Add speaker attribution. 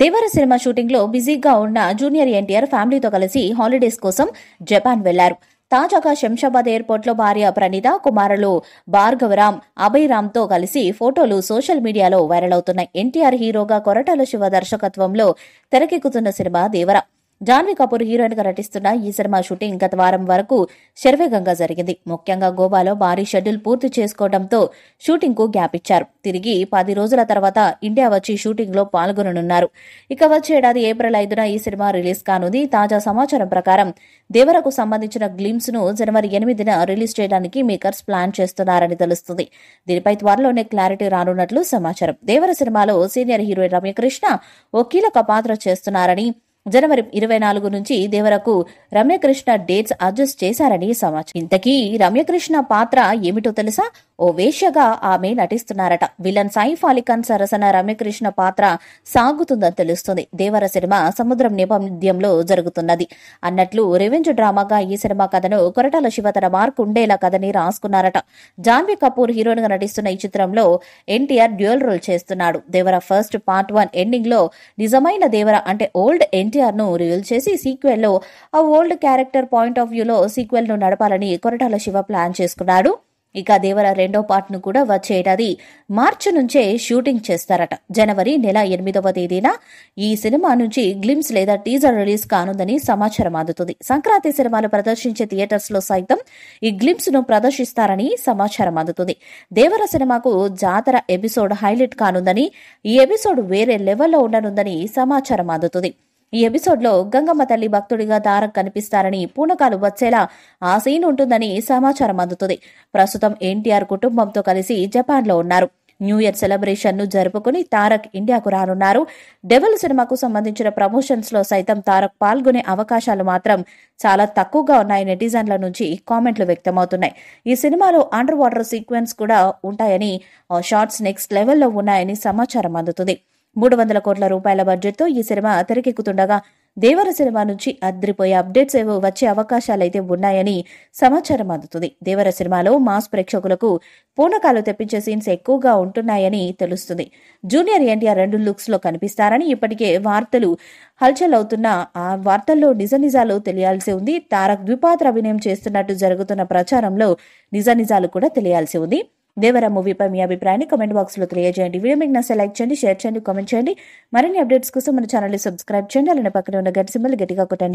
Speaker 1: దేవర cinema shooting లో బిజీగా ఉన్న జూనియర్ ఎన్టీఆర్ ఫ్యామిలీతో కలిసి హాలిడేస్ కోసం జపాన్ వెళ్లారు తాజాగా శంషాబాద్ ఎయిర్పోర్ట్ లో భార్య ప్రణీత కుమారులు భార్గవరామ్ అభయరామ్ తో కలిసి ఫోటోలు సోషల్ మీడియాలో వైరల్ అవుతున్నాయి ఎన్టీఆర్ హీరోగా కొరటాల శివ దర్శకత్వంలో తెరకెక్కుతున్న సినిమా దేవరా జాన్వీ కపూర్ హీరోయిన్ గా నటిస్తున్న ఈ సినిమా షూటింగ్ గత వారం వరకు శర్వేగంగా జరిగింది ముఖ్యంగా గోవాలో భారీ షెడ్యూల్ పూర్తి చేసుకోవడంతో షూటింగ్ కు గ్యాప్ ఇచ్చారు తిరిగి పది రోజుల తర్వాత ఇండియా వచ్చి షూటింగ్ లో పాల్గొననున్నారు ఇక వచ్చే ఏడాది ఏప్రిల్ ఐదున ఈ సినిమా రిలీజ్ కానుంది తాజా సమాచారం ప్రకారం దేవరకు సంబంధించిన గ్లిమ్స్ ను జనవరి ఎనిమిదిన రిలీజ్ చేయడానికి మేకర్స్ ప్లాన్ చేస్తున్నారని తెలుస్తుంది దీనిపై త్వరలోనే క్లారిటీ రానున్నట్లు సమాచారం దేవర సినిమాలో సీనియర్ హీరోయిన్ రమ్యకృష్ణ ఓ కీలక పాత్ర చేస్తున్నారని జనవరి ఇరవై నాలుగు నుంచి దేవరకు రమ్యకృష్ణ డేట్స్ అడ్జస్ట్ చేశారని సమాచారం ఇంతకీ రమ్యకృష్ణ పాత్ర ఏమిటో తెలుసా ఓ వేషగా ఆమె నటిస్తున్నారట విలన్ సైఫ్ అలీఖాన్ సరసన రమ్యకృష్ణ పాత్ర సాగుతుందని తెలుస్తుంది దేవర సినిమా సముద్రం నేపథ్యంలో జరుగుతున్నది అన్నట్లు రెవెంజ్ డ్రామాగా ఈ సినిమా కథను కొరటాల శివ తన ఉండేలా కథని రాసుకున్నారట జాన్వి కపూర్ హీరోయిన్గా నటిస్తున్న ఈ చిత్రంలో ఎన్టీఆర్ డ్యూయల్ రోల్ చేస్తున్నాడు Devara first part one ending లో నిజమైన దేవర అంటే ఓల్డ్ ఎన్టీఆర్ ను రివీల్ చేసి సీక్వెల్ లో ఆ ఓల్డ్ క్యారెక్టర్ పాయింట్ ఆఫ్ వ్యూలో సీక్వెల్ ను నడపాలని కొరటాల శివ ప్లాన్ చేసుకున్నాడు ఇక దేవర రెండో పార్ట్ను కూడా వచ్చే ఏడాది మార్చి నుంచే షూటింగ్ చేస్తారట జనవరి నెల ఎనిమిదవ తేదీన ఈ సినిమా నుంచి గ్లిమ్స్ లేదా టీజర్ రిలీజ్ కానుందని సమాచారం అందుతుంది సంక్రాంతి సినిమాలు ప్రదర్శించే థియేటర్స్ లో సైతం ఈ గ్లిమ్స్ ను ప్రదర్శిస్తారని సమాచారం అందుతుంది దేవర సినిమాకు జాతర ఎపిసోడ్ హైలైట్ కానుందని ఈ ఎపిసోడ్ వేరే లెవెల్లో ఉండనుందని సమాచారం అందుతుంది ఈ ఎపిసోడ్లో గంగమ్మ తల్లి భక్తుడిగా తారక్ కనిపిస్తారని పూనకాలు వచ్చేలా ఆ సీన్ ఉంటుందని సమాచారం అందుతుంది ప్రస్తుతం ఎన్టీఆర్ కుటుంబంతో కలిసి జపాన్లో ఉన్నారు న్యూ ఇయర్ సెలబ్రేషన్ను జరుపుకుని తారక్ ఇండియాకు రానున్నారు డెవల్ సినిమాకు సంబంధించిన ప్రమోషన్స్లో సైతం తారక్ పాల్గొనే అవకాశాలు మాత్రం చాలా తక్కువగా ఉన్నాయి నెటిజన్ల నుంచి కామెంట్లు వ్యక్తమవుతున్నాయి ఈ సినిమాలో అండర్ వాటర్ సీక్వెన్స్ కూడా ఉంటాయని షార్ట్స్ నెక్స్ట్ లెవెల్లో ఉన్నాయని సమాచారం అందుతుంది మూడు వందల కోట్ల రూపాయల బడ్జెట్తో ఈ సినిమా తెరకెక్కుతుండగా దేవర సినిమా నుంచి అద్రిపోయే అప్డేట్స్ ఏవో వచ్చే అవకాశాలైతే ఉన్నాయని సమాచారం అందుతుంది దేవర సినిమాలో మాస్ ప్రేక్షకులకు పూనకాలు తెప్పించే సీన్స్ ఎక్కువగా ఉంటున్నాయని తెలుస్తుంది జూనియర్ ఎన్టీఆర్ రెండు లుక్స్లో కనిపిస్తారని ఇప్పటికే వార్తలు హల్చల్ అవుతున్న ఆ వార్తల్లో నిజ నిజాలు తెలియాల్సి ఉంది తారక్ ద్విపాత్ర అభినయం చేస్తున్నట్టు జరుగుతున్న ప్రచారంలో నిజ నిజాలు కూడా తెలియాల్సి ఉంది దేవరా మూవీపై మీ అభిప్రాయాన్ని కమెంట్ బాక్స్లో తెలియజేయండి వీడియో మీకు నచ్చే లైక్ చేయండి షేర్ చేయండి కామెంట్ చేయండి మరిన్ని అప్డేట్స్ కోసం మన ఛానల్ని సబ్స్క్రైబ్ చేయండి అలానే పక్కన ఉన్న గట్టి సింబల్ గట్టిగా కొట్టండి